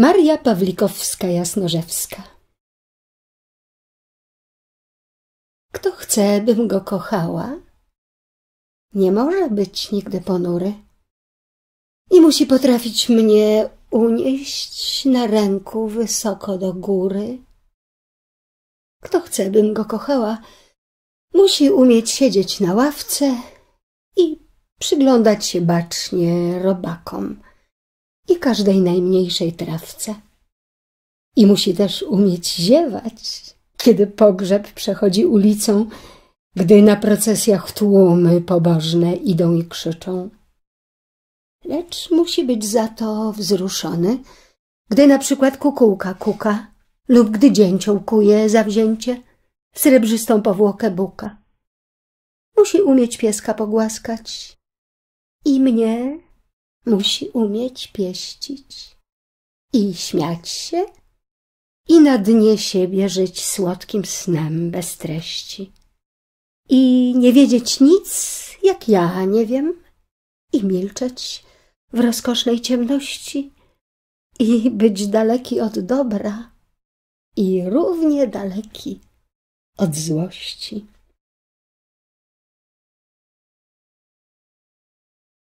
Maria Pawlikowska-Jasnorzewska Kto chce, bym go kochała? Nie może być nigdy ponury. i musi potrafić mnie unieść na ręku wysoko do góry. Kto chce, bym go kochała, musi umieć siedzieć na ławce i przyglądać się bacznie robakom i każdej najmniejszej trawce. I musi też umieć ziewać, kiedy pogrzeb przechodzi ulicą, gdy na procesjach tłumy pobożne idą i krzyczą. Lecz musi być za to wzruszony, gdy na przykład kukułka kuka lub gdy dzięcioł kuje zawzięcie srebrzystą powłokę buka. Musi umieć pieska pogłaskać i mnie musi umieć pieścić i śmiać się i na dnie siebie żyć słodkim snem bez treści i nie wiedzieć nic, jak ja nie wiem i milczeć w rozkosznej ciemności i być daleki od dobra i równie daleki od złości.